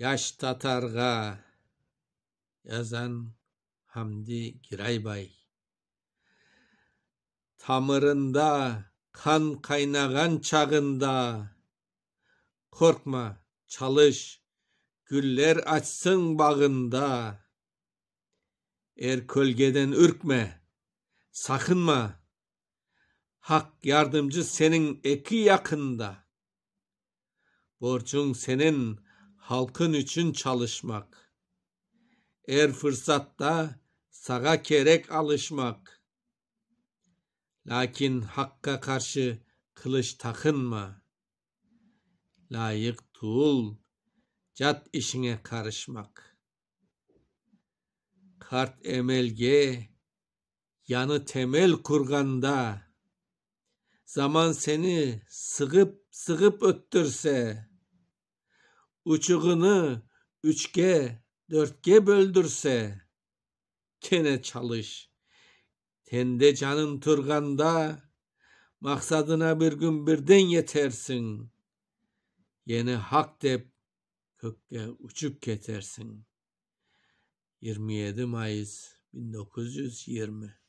Yaş Tatarga yazan Hamdi Giraybay Tamırında kan kaynagan çağında korkma çalış güller açsın bağında er kölgeden ürkme sakınma hak yardımcı senin eki yakında borcun senin halkın için çalışmak. Er fırsatta sağa kerek alışmak. Lakin hakka karşı kılıç takınma. Layık tuğul, cat işine karışmak. Kart emelge, yanı temel kurganda. Zaman seni sıgıp sıgıp öttürse, uçuğunu üçge, dörtge böldürse, kene çalış. Tende canın turganda, maksadına bir gün birden yetersin. Yeni hak dep, kökke uçup ketersin. 27 Mayıs 1920